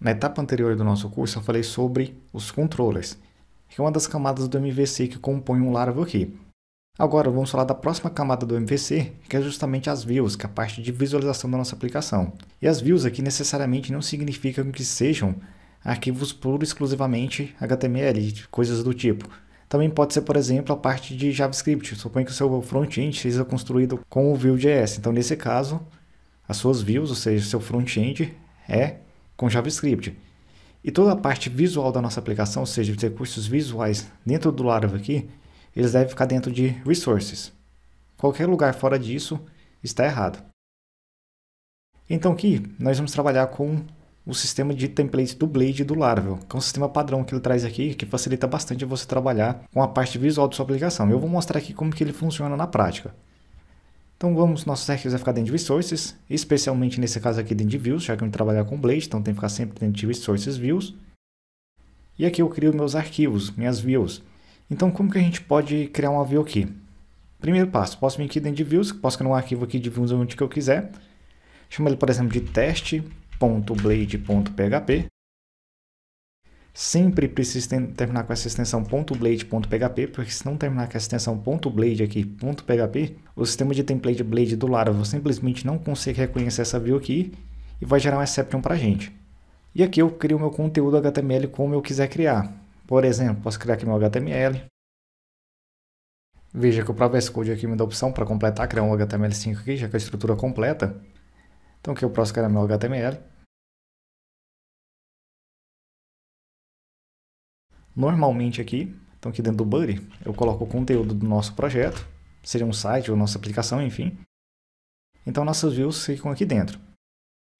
Na etapa anterior do nosso curso, eu falei sobre os controllers, que é uma das camadas do MVC que compõe um Laravel aqui. Agora, vamos falar da próxima camada do MVC, que é justamente as views, que é a parte de visualização da nossa aplicação. E as views aqui necessariamente não significam que sejam arquivos puro exclusivamente HTML, coisas do tipo. Também pode ser, por exemplo, a parte de JavaScript. Suponho que o seu front-end seja construído com o Vue.js. Então, nesse caso, as suas views, ou seja, seu front-end é com JavaScript. E toda a parte visual da nossa aplicação, ou seja, os recursos visuais dentro do Laravel aqui, eles devem ficar dentro de Resources. Qualquer lugar fora disso está errado. Então aqui nós vamos trabalhar com o sistema de template do Blade do Laravel, que é um sistema padrão que ele traz aqui, que facilita bastante você trabalhar com a parte visual da sua aplicação. Eu vou mostrar aqui como que ele funciona na prática. Então vamos, nossos arquivos vai ficar dentro de resources, especialmente nesse caso aqui dentro de views, já que eu trabalhar com Blade, então tem que ficar sempre dentro de resources views. E aqui eu crio meus arquivos, minhas views. Então como que a gente pode criar uma view aqui? Primeiro passo, posso vir aqui dentro de views, posso criar um arquivo aqui de views onde que eu quiser. Chamo ele, por exemplo, de teste.blade.php. Sempre precisa terminar com essa extensão .blade.php, porque se não terminar com essa extensão .blade aqui, .php, o sistema de template blade do Laravel simplesmente não consegue reconhecer essa view aqui e vai gerar um exception para a gente. E aqui eu crio meu conteúdo HTML como eu quiser criar. Por exemplo, posso criar aqui meu HTML. Veja que o VS Code aqui me dá a opção para completar, criar um HTML5 aqui, já que a estrutura é completa. Então aqui eu posso criar meu HTML. Normalmente aqui, então aqui dentro do Buddy, eu coloco o conteúdo do nosso projeto, seja um site ou nossa aplicação, enfim. Então nossas views ficam aqui dentro.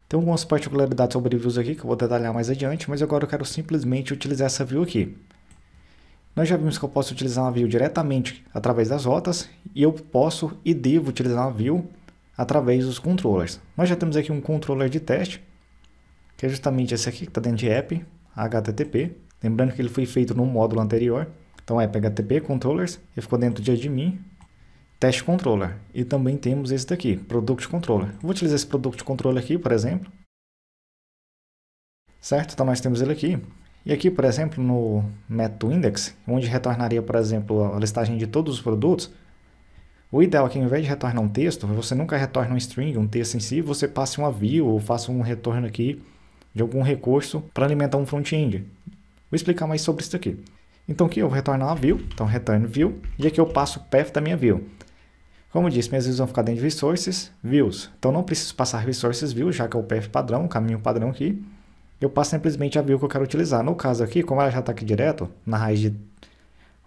Tem algumas particularidades sobre views aqui que eu vou detalhar mais adiante, mas agora eu quero simplesmente utilizar essa view aqui. Nós já vimos que eu posso utilizar uma view diretamente através das rotas e eu posso e devo utilizar uma view através dos controllers. Nós já temos aqui um controller de teste, que é justamente esse aqui que está dentro de app, HTTP. Lembrando que ele foi feito no módulo anterior. Então é PHTP controllers ele ficou dentro de admin test controller. E também temos esse daqui, product controller. Vou utilizar esse product controller aqui, por exemplo. Certo? Então nós temos ele aqui. E aqui, por exemplo, no método index, onde retornaria, por exemplo, a listagem de todos os produtos, o ideal é que ao invés de retornar um texto, você nunca retorna um string, um texto em si, você passe uma view ou faça um retorno aqui de algum recurso para alimentar um front-end. Vou explicar mais sobre isso aqui. Então aqui eu vou retornar a view, então return view, e aqui eu passo o path da minha view. Como disse, minhas views vão ficar dentro de resources, views. Então não preciso passar resources view, já que é o path padrão, o caminho padrão aqui. Eu passo simplesmente a view que eu quero utilizar. No caso aqui, como ela já está aqui direto, na raiz de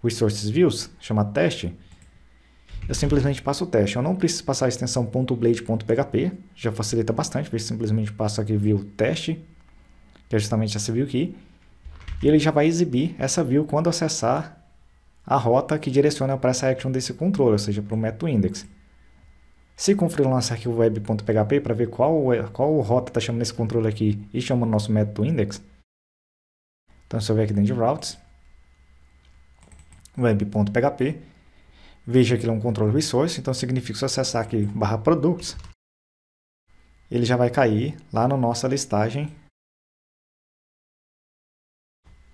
resources views, chama teste, eu simplesmente passo o teste. Eu não preciso passar a extensão .blade.php, já facilita bastante, eu simplesmente passo aqui view teste, que é justamente essa view aqui. E ele já vai exibir essa view quando acessar a rota que direciona para essa action desse controle, ou seja, para o método index. Se conferir o nosso arquivo web.php para ver qual, é, qual rota está chamando esse controle aqui e chama o nosso método index, então se eu vier aqui dentro de routes, web.php, veja que ele é um controle resource, então significa que se eu acessar aqui barra products, ele já vai cair lá na nossa listagem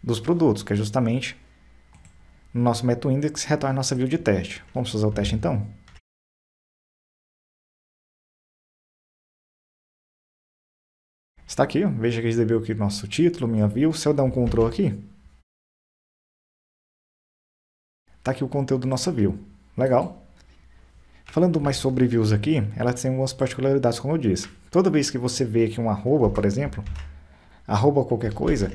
dos produtos, que é justamente no nosso meta index retorna nossa view de teste. Vamos fazer o teste então? Está aqui, ó. veja que deu aqui nosso título, minha view. Se eu der um control aqui, está aqui o conteúdo da nossa view. Legal? Falando mais sobre views aqui, ela tem algumas particularidades, como eu disse. Toda vez que você vê aqui um arroba, por exemplo, arroba qualquer coisa,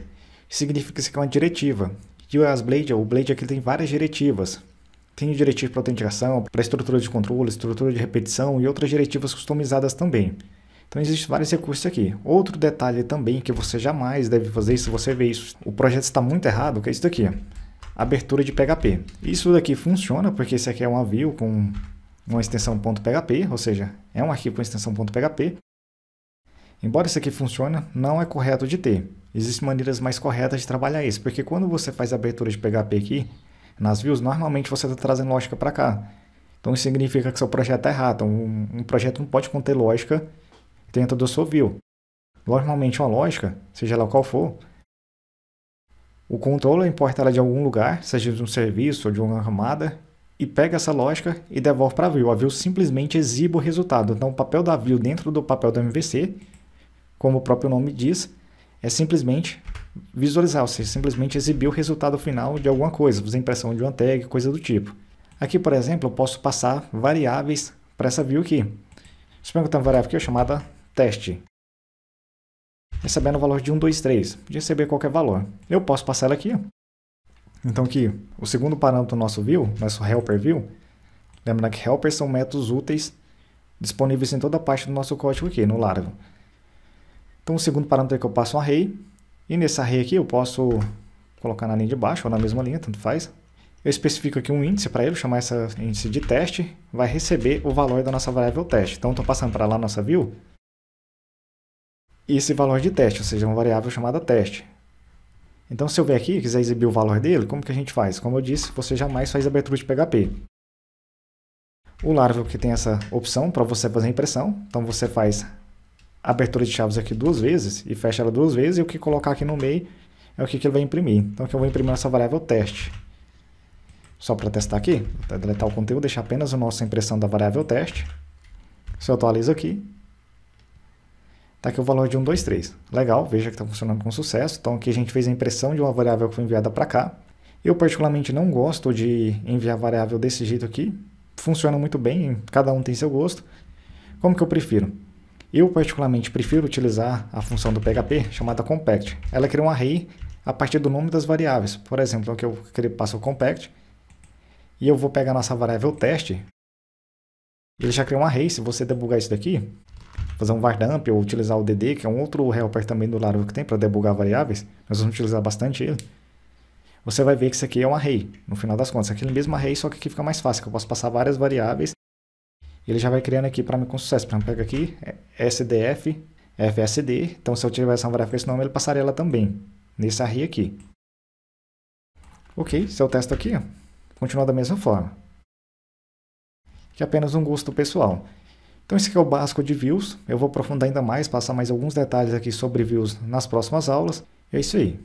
significa isso aqui é uma diretiva. US Blade, o Blade aqui tem várias diretivas. Tem diretiva para autenticação, para estrutura de controle, estrutura de repetição e outras diretivas customizadas também. Então existem vários recursos aqui. Outro detalhe também que você jamais deve fazer se você vê isso. O projeto está muito errado, que é isso daqui. Abertura de PHP. Isso daqui funciona porque isso aqui é um view com uma extensão .php, ou seja, é um arquivo com extensão .php. Embora isso aqui funcione, não é correto de ter. Existem maneiras mais corretas de trabalhar isso, porque quando você faz a abertura de PHP aqui, nas views, normalmente você está trazendo lógica para cá. Então isso significa que seu projeto está errado. Então, um, um, projeto não pode conter lógica dentro do seu view. Normalmente uma lógica, seja lá qual for, o controller importa ela de algum lugar, seja de um serviço ou de uma camada, e pega essa lógica e devolve para a view. A view simplesmente exibe o resultado. Então o papel da view dentro do papel do MVC como o próprio nome diz, é simplesmente visualizar, ou seja, simplesmente exibir o resultado final de alguma coisa, fazer impressão de uma tag, coisa do tipo. Aqui, por exemplo, eu posso passar variáveis para essa view aqui. Suponho eu perguntar uma variável aqui chamada teste. Recebendo o valor de 1, 2, 3, de receber qualquer valor. Eu posso passar ela aqui. Então aqui, o segundo parâmetro do nosso view, nosso helper view, lembrando que helpers são métodos úteis disponíveis em toda a parte do nosso código aqui, no Laravel. Então o segundo parâmetro é que eu passo é um array, e nesse array aqui eu posso colocar na linha de baixo ou na mesma linha, tanto faz. Eu especifico aqui um índice para ele, chamar esse índice de teste, vai receber o valor da nossa variável teste. Então estou passando para lá a nossa view, esse valor de teste, ou seja, uma variável chamada teste. Então se eu vier aqui e quiser exibir o valor dele, como que a gente faz? Como eu disse, você jamais faz abertura de PHP. O Laravel que tem essa opção para você fazer impressão, então você faz abertura de chaves aqui duas vezes e fecha ela duas vezes, e o que colocar aqui no meio é o que, que ele vai imprimir. Então aqui eu vou imprimir é essa variável teste. Só para testar aqui, vou deletar o conteúdo, deixar apenas a nossa impressão da variável teste. Se eu atualizo aqui, está aqui o valor de 1, 2, 3. Legal, veja que está funcionando com sucesso. Então aqui a gente fez a impressão de uma variável que foi enviada para cá. Eu particularmente não gosto de enviar variável desse jeito aqui. Funciona muito bem, cada um tem seu gosto. Como que eu prefiro? Eu, particularmente, prefiro utilizar a função do PHP chamada compact. Ela cria um array a partir do nome das variáveis. Por exemplo, aqui eu passo o compact e eu vou pegar nossa variável teste. Ele já cria um array. Se você debugar isso daqui, fazer um vardump ou utilizar o dd, que é um outro helper também do Laravel que tem para debugar variáveis, nós vamos utilizar bastante ele, você vai ver que isso aqui é um array, no final das contas. Aquele mesmo array, só que aqui fica mais fácil, que eu posso passar várias variáveis ele já vai criando aqui para mim com sucesso. Por exemplo, pega aqui é SDF, FSD. Então, se eu tivesse uma variável com esse nome, ele passaria ela também, nesse array aqui. Ok, se eu testo aqui, continua da mesma forma. Que é apenas um gosto pessoal. Então esse aqui é o básico de views. Eu vou aprofundar ainda mais, passar mais alguns detalhes aqui sobre views nas próximas aulas. É isso aí.